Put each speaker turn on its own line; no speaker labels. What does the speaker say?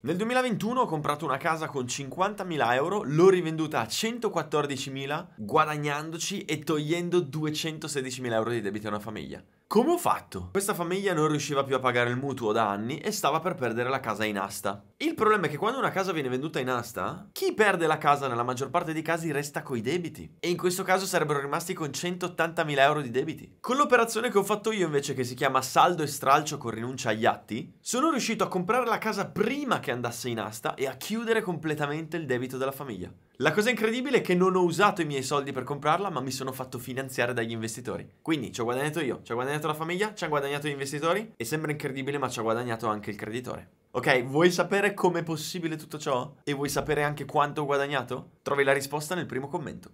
Nel 2021 ho comprato una casa con 50.000 euro, l'ho rivenduta a 114.000 guadagnandoci e togliendo 216.000 euro di debiti a una famiglia. Come ho fatto? Questa famiglia non riusciva più a pagare il mutuo da anni e stava per perdere la casa in asta. Il problema è che quando una casa viene venduta in asta, chi perde la casa nella maggior parte dei casi resta coi debiti. E in questo caso sarebbero rimasti con 180.000 euro di debiti. Con l'operazione che ho fatto io invece, che si chiama saldo e stralcio con rinuncia agli atti, sono riuscito a comprare la casa prima che che andasse in asta e a chiudere completamente il debito della famiglia. La cosa incredibile è che non ho usato i miei soldi per comprarla, ma mi sono fatto finanziare dagli investitori. Quindi ci ho guadagnato io, ci ha guadagnato la famiglia, ci hanno guadagnato gli investitori e sembra incredibile, ma ci ha guadagnato anche il creditore. Ok, vuoi sapere com'è possibile tutto ciò? E vuoi sapere anche quanto ho guadagnato? Trovi la risposta nel primo commento.